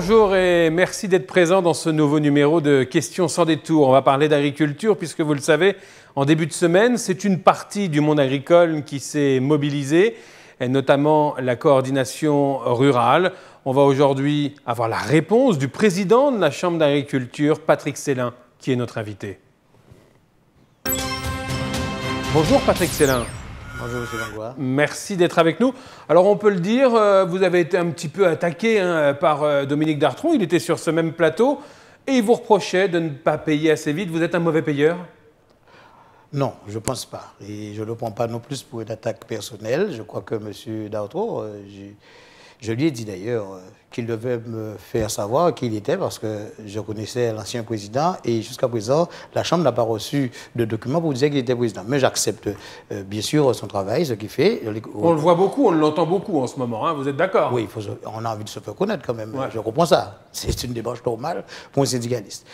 Bonjour et merci d'être présent dans ce nouveau numéro de Questions sans détour. On va parler d'agriculture puisque vous le savez, en début de semaine, c'est une partie du monde agricole qui s'est mobilisée, notamment la coordination rurale. On va aujourd'hui avoir la réponse du président de la Chambre d'agriculture, Patrick Célin, qui est notre invité. Bonjour Patrick Célin. Bonjour Monsieur Langlois. Merci d'être avec nous. Alors on peut le dire, euh, vous avez été un petit peu attaqué hein, par euh, Dominique Dartron. Il était sur ce même plateau et il vous reprochait de ne pas payer assez vite. Vous êtes un mauvais payeur non, je ne pense pas. Et je ne le prends pas non plus pour une attaque personnelle. Je crois que M. Dartron. Euh, je lui ai dit d'ailleurs euh, qu'il devait me faire savoir qui il était parce que je connaissais l'ancien président et jusqu'à présent, la Chambre n'a pas reçu de documents pour dire qu'il était président. Mais j'accepte euh, bien sûr son travail, ce qu'il fait. On le voit beaucoup, on l'entend beaucoup en ce moment, hein, vous êtes d'accord Oui, on a envie de se faire connaître quand même, je comprends ça. C'est une démarche normale pour un syndicaliste.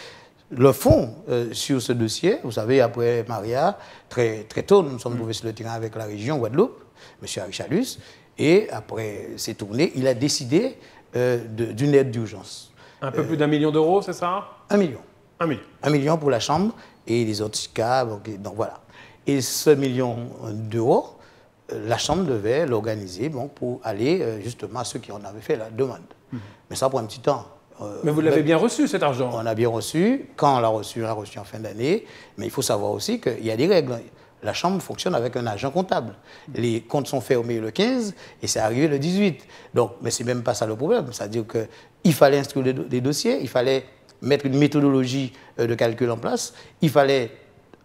Le fond euh, sur ce dossier, vous savez, après Maria, très, très tôt, nous sommes mm. trouvés sur le terrain avec la région Guadeloupe, M. Arichalus, et après ces tournées, il a décidé euh, d'une aide d'urgence. Un peu euh, plus d'un million d'euros, c'est ça Un million. Un million. Un million pour la chambre et les autres cas. Donc, voilà. Et ce million d'euros, euh, la Chambre devait l'organiser pour aller justement à ceux qui en avaient fait la demande. Mhm. Mais ça prend un petit temps. mais vous l'avez bien reçu, cet argent On a bien reçu. Quand on l'a reçu, on l'a reçu en fin d'année. Mais il faut savoir aussi qu'il y a des règles la Chambre fonctionne avec un agent comptable. Les comptes sont faits au milieu le 15 et c'est arrivé le 18. Donc, mais n'est même pas ça le problème. C'est-à-dire qu'il fallait instruire des dossiers, il fallait mettre une méthodologie euh, de calcul en place, il fallait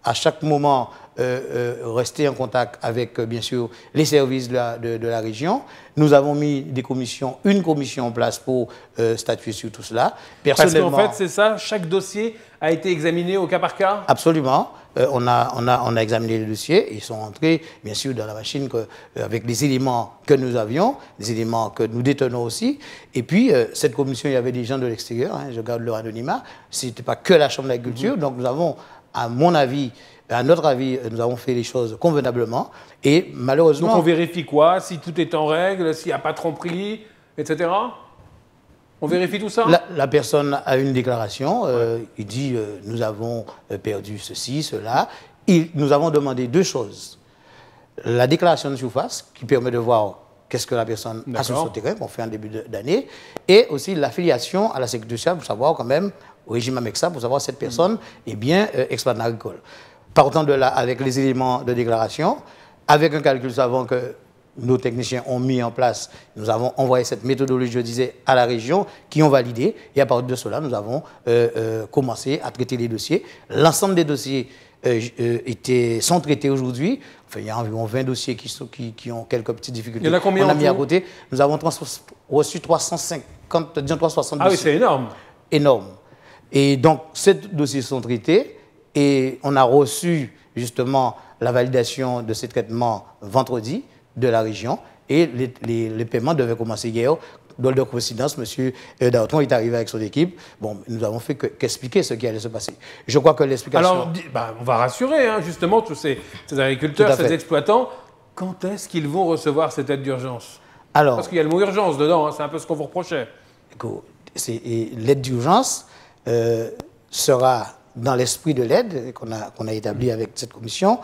à chaque moment euh, euh, rester en contact avec, euh, bien sûr, les services de la, région. Nous avons mis des commissions, une commission en place pour statuer sur tout cela. Personnellement, Parce qu'en fait, c'est ça, chaque dossier a été examiné au cas par cas Absolument. on, a, on, a, on, a, examiné les dossiers, ils sont entrés, bien sûr, dans la machine que, avec les éléments que nous avions, les éléments que nous détenons aussi. Et puis, cette commission, il y avait des gens de l'extérieur, hein, je garde leur anonymat, ce n'était pas que la Chambre d'agriculture, culture. Mhm. donc nous avons, à mon avis, à notre avis, nous avons fait les choses convenablement. Et malheureusement. Donc on vérifie quoi Si tout est en règle, s'il n'y a pas de tromperie, etc. On vérifie tout ça la, personne a une déclaration. Euh, il dit euh, Nous avons euh, perdu ceci, cela. nous avons demandé deux choses. La déclaration de surface, qui permet de voir qu'est-ce que la personne a sur son terrain, qu'on fait en début d'année, et aussi l'affiliation à la sécurité sociale pour savoir quand même, au régime AMEXA, pour savoir si cette personne mm. est bien euh, agricole. Partant de là, avec les éléments de déclaration, avec un calcul savant que nos techniciens ont mis en place, nous avons envoyé cette méthodologie, je disais, à la région, qui ont validé. Et à partir de cela, nous avons euh, euh, commencé à traiter les dossiers. L'ensemble des dossiers euh, étaient, sont traités aujourd'hui. Enfin, il y a environ 20 dossiers qui, sont, qui, ont quelques petites difficultés. Il y en a combien On a mis à côté. Nous avons reçu 350, disons 360 Ah oui, c'est énorme. Énorme. Et donc, ces dossiers sont traités. Et on a reçu justement la validation de ces traitements vendredi de la région et les, paiements devaient commencer hier. Dans de coïncidence, M. Dauton est arrivé avec son équipe. Bon, nous avons fait qu'expliquer ce qui allait se passer. Je crois que l'explication... Alors, bah, on va rassurer hein, justement tous ces, agriculteurs, ces exploitants. Quand est-ce qu'ils vont recevoir cette aide d'urgence Alors, Parce qu'il y a le mot urgence dedans, hein, c'est un peu ce qu'on vous reprochait. L'aide d'urgence euh, sera dans l'esprit de l'aide qu'on a, établi mm. avec cette commission,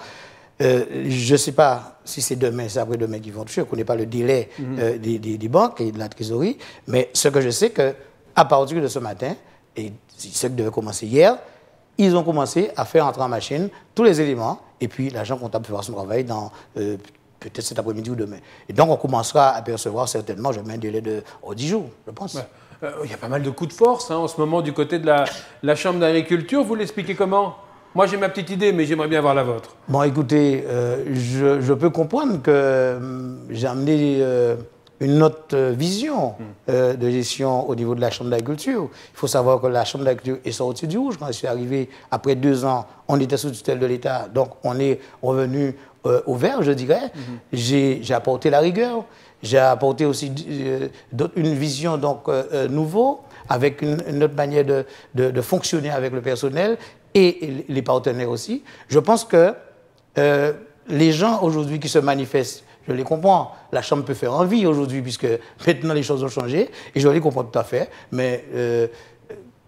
euh, je ne sais pas si c'est demain, c'est après-demain qu'ils vont toucher. je ne connais pas le délai mm. euh, des, banques et de la trésorerie, mais ce que je sais, c'est qu'à partir de ce matin, et ce qui devait commencer hier, ils ont commencé à faire entrer en machine tous les éléments, et puis l'agent comptable fera son travail dans euh, peut-être cet après-midi ou demain. Et donc on commencera à percevoir certainement, je mets un délai de au 10 jours, je pense. Euh, il y a pas mal de coups de force hein, en ce moment du côté de la, Chambre d'agriculture. Vous l'expliquez comment moi, j'ai ma petite idée, mais j'aimerais bien avoir la vôtre. Bon, écoutez, euh, je, peux comprendre que hum, j'ai amené euh, une autre vision hmm. de gestion au niveau de la Chambre d'agriculture. Il faut savoir que la Chambre d'agriculture est sortie du rouge quand je suis arrivé. Après deux ans, on était sous tutelle de l'État, donc on est revenu au vert, je dirais. Hmm. J'ai apporté la rigueur. J'ai apporté aussi euh, une vision donc euh, euh, nouveau avec une, autre manière de, fonctionner avec le personnel et les partenaires aussi. Je pense que les gens aujourd'hui qui se manifestent, je les comprends. La Chambre peut faire envie aujourd'hui puisque maintenant les choses ont changé et je les comprends tout à fait. Mais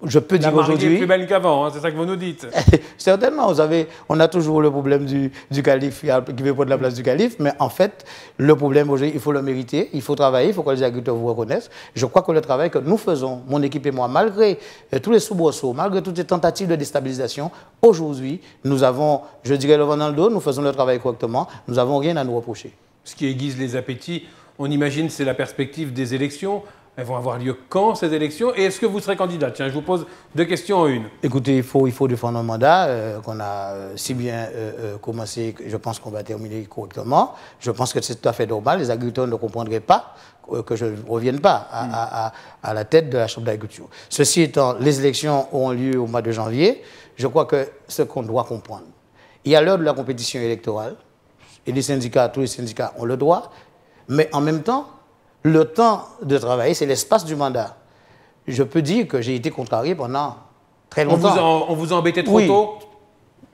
je peux la dire aujourd'hui. est plus belle qu'avant, hein, c'est ça que vous nous dites. Certainement, vous avez on a toujours le problème du, calife qui veut prendre la place du calife, mais en fait, le problème aujourd'hui, il faut le mériter, il faut travailler, il faut que les agriculteurs vous reconnaissent. Je crois que le travail que nous faisons, mon équipe et moi, malgré euh, tous les soubresauts, malgré toutes les tentatives de déstabilisation, aujourd'hui, nous avons, je dirais, le vent dans le dos, nous faisons le travail correctement, nous n'avons rien à nous reprocher. Ce qui aiguise les appétits, on imagine, c'est la perspective des élections. Elles vont avoir lieu quand ces élections Et est-ce que vous serez candidat Tiens, je vous pose deux questions en une. Écoutez, il faut, il faut défendre un mandat euh, qu'on a euh, si bien euh, commencé, je pense qu'on va terminer correctement. Je pense que c'est tout à fait normal. Les agriculteurs ne comprendraient pas que je ne revienne pas hmm. à, la tête de la Chambre d'agriculture. Ceci étant, les élections auront lieu au mois de janvier. Je crois que ce qu'on doit comprendre, il y a l'heure de la compétition électorale, et les syndicats, tous les syndicats ont le droit, mais en même temps, le temps de travail, c'est l'espace du mandat. Je peux dire que j'ai été contrarié pendant très longtemps. On vous, embêtait a embêté trop tôt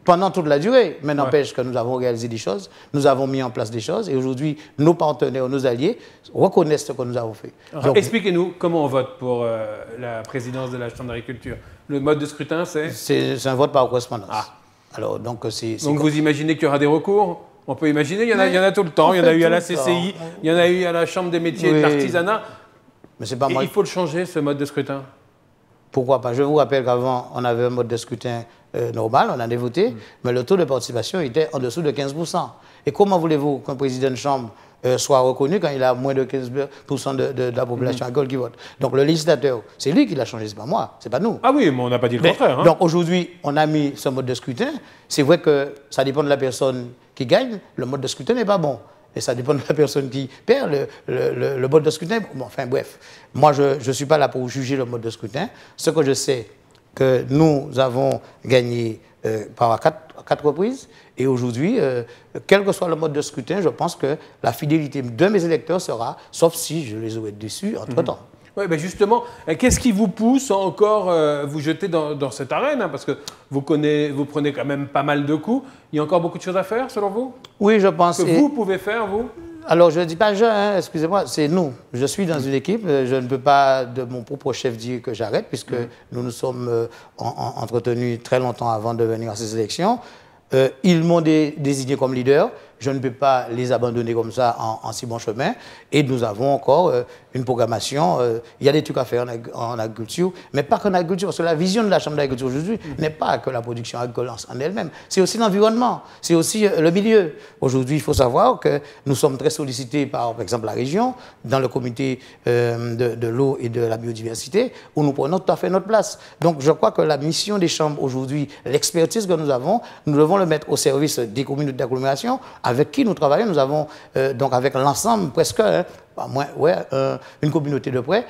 pendant toute la durée. Mais n'empêche que nous avons réalisé des choses, nous avons mis en place des choses, et aujourd'hui, nos partenaires, nos alliés reconnaissent ce que nous avons fait. Ah, expliquez-nous comment on vote pour euh, la présidence de la Chambre d'agriculture. Le mode de scrutin, c'est C'est un vote par correspondance. Ah. Alors, donc, c'est. Donc, vous imaginez qu'il y aura des recours on peut imaginer, il y en a, tout le temps. Il y en a eu à la CCI, il y en a eu à la Chambre des métiers et de l'artisanat. Mais c'est pas Il faut le changer, ce mode de scrutin. Pourquoi pas Je vous rappelle qu'avant, on avait un mode de scrutin euh, normal, on en a voté, mm. mais le taux de participation était en dessous de 15 Et comment voulez-vous qu'un président de chambre euh, soit reconnu quand il a moins de 15% de, la population agricole mm-hmm. qui vote. Donc le législateur, c'est lui qui l'a changé, n'est pas moi, c'est pas nous. Ah oui, mais on n'a pas dit le contraire. Hein. Donc aujourd'hui, on a mis ce mode de scrutin. C'est vrai que ça dépend de la personne qui gagne, le mode de scrutin n'est pas bon. Et ça dépend de la personne qui perd le, le, mode de scrutin. enfin bref, moi je ne suis pas là pour juger le mode de scrutin. Ce que je sais, que nous avons gagné euh, par quatre, reprises. Et aujourd'hui, euh, quel que soit le mode de scrutin, je pense que la fidélité de mes électeurs sera, sauf si je les aurais déçus entre-temps. Mhm. Oui, ben justement, euh, qu'est-ce qui vous pousse encore vous jeter dans, cette arène hein, Parce que vous, connaissez, vous prenez quand même pas mal de coups. Il y a encore beaucoup de choses à faire, selon vous Oui, je pense. Que vous pouvez faire, vous alors, je ne dis pas je, hein, excusez-moi, c'est nous. Je suis dans une équipe, euh, je ne peux pas de mon propre chef dire que j'arrête, puisque mm. nous nous sommes euh, entretenus très longtemps avant de venir à ces élections. Euh, ils m'ont désigné comme leader je ne peux pas les abandonner comme ça en, si bon chemin. Et nous avons encore euh, une programmation. Euh, il y a des trucs à faire en, agriculture, mais pas qu'en agriculture, parce que la vision de la Chambre d'agriculture aujourd'hui mm. n'est pas que la production agricole en elle-même. C'est aussi l'environnement, c'est aussi euh, le milieu. Aujourd'hui, il faut savoir que nous sommes très sollicités par, par exemple, la région, dans le comité de, de l'eau et de la biodiversité, où nous prenons tout à fait notre place. Donc, je crois que la mission des chambres aujourd'hui, l'expertise que nous avons, nous devons le mettre au service des communautés d'agglomération, avec qui nous travaillons. Nous avons, euh, donc avec l'ensemble presque, hein, pas moins, ouais, euh, une communauté de près,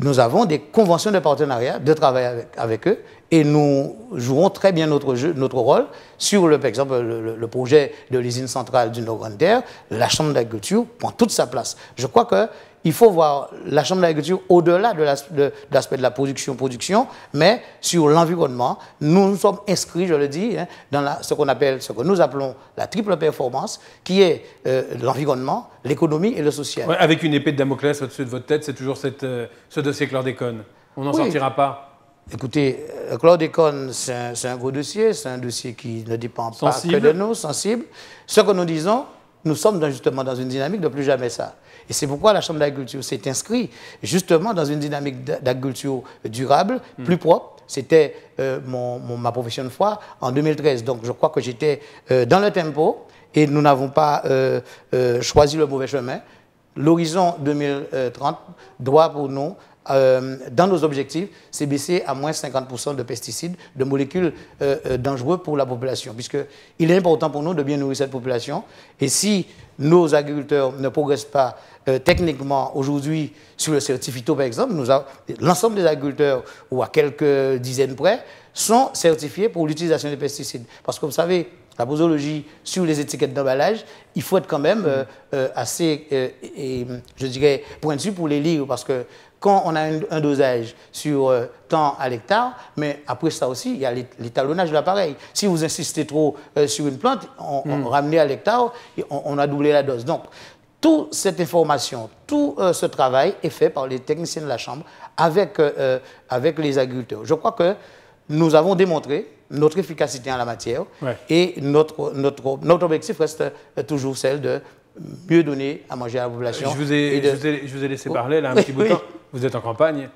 nous avons des conventions de partenariat, de travail avec, eux, et nous jouons très bien notre, jeu, notre rôle sur, le, par exemple, le, projet de l'usine centrale du Nord-Grande-Terre. La Chambre d'agriculture prend toute sa place. Je crois que il faut voir la Chambre l'Agriculture au-delà de l'aspect de, la production-production, mais sur l'environnement. Nous nous sommes inscrits, je le dis, hein, dans ce qu'on appelle, ce que nous appelons la triple performance, qui est euh, l'environnement, l'économie et le social. avec une épée de Damoclès au-dessus de votre tête, c'est toujours euh, ce dossier chlordécone. On n'en sortira pas. Écoutez, euh, chlordécone, c'est un, gros dossier, c'est un dossier qui ne dépend pas que de nous, sensible. Ce que nous disons, nous sommes justement dans une dynamique de plus jamais ça. Et c'est pourquoi la Chambre d'agriculture s'est inscrite justement dans une dynamique d'agriculture durable, hmm. plus propre. C'était euh, ma profession de foi en 2013. Donc je crois que j'étais euh, dans le tempo et nous n'avons pas euh, choisi le mauvais chemin. L'horizon 2030 doit pour nous euh, dans nos objectifs, c'est baisser à moins 50% de pesticides, de molécules euh, euh, dangereuses pour la population, puisqu'il est important pour nous de bien nourrir cette population. Et si nos agriculteurs ne progressent pas techniquement aujourd'hui sur le certificat, par exemple, l'ensemble des agriculteurs, ou à quelques dizaines près, sont certifiés pour l'utilisation des pesticides. Parce que vous savez, la posologie sur les étiquettes d'emballage, il faut être quand même mm. assez, et, je dirais, pointu pour les lire, parce que quand on a un, dosage sur euh, temps à l'hectare, mais après ça aussi, il y a l'étalonnage de l'appareil. Si vous insistez trop euh, sur une plante, on, hmm. ramène à l'hectare, on, on, a doublé la dose. Donc, toute cette information, tout euh, ce travail est fait par les techniciens de la Chambre avec, avec les agriculteurs. Je crois que nous avons démontré notre efficacité en la matière et notre, notre, notre objectif reste toujours celle de mieux donner à manger à la population. Je vous ai, je vous ai, laissé oh, parler là un petit bout de temps. Vous êtes en campagne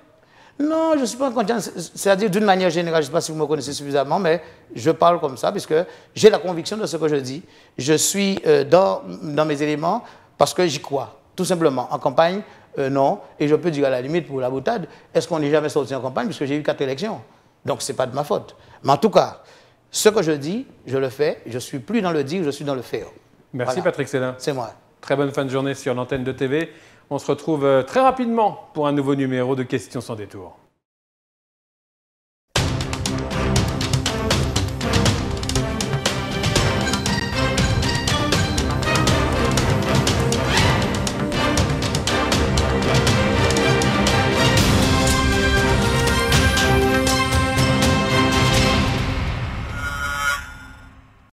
Non, je ne suis pas en campagne. C'est-à-dire, d'une manière générale, je ne sais pas si vous me connaissez suffisamment, mais je parle comme ça, puisque j'ai la conviction de ce que je dis. Je suis euh, dans, dans mes éléments parce que j'y crois, tout simplement. En campagne, euh, non. Et je peux dire à la limite, pour la boutade, est-ce qu'on n'est jamais sorti en campagne, puisque j'ai eu quatre élections Donc, ce n'est pas de ma faute. Mais en tout cas, ce que je dis, je le fais. Je ne suis plus dans le dire, je suis dans le faire. Merci Patrick Célin. C'est moi. Très bonne fin de journée sur l'antenne de TV. On se retrouve euh, très rapidement pour un nouveau numéro de Questions sans détour.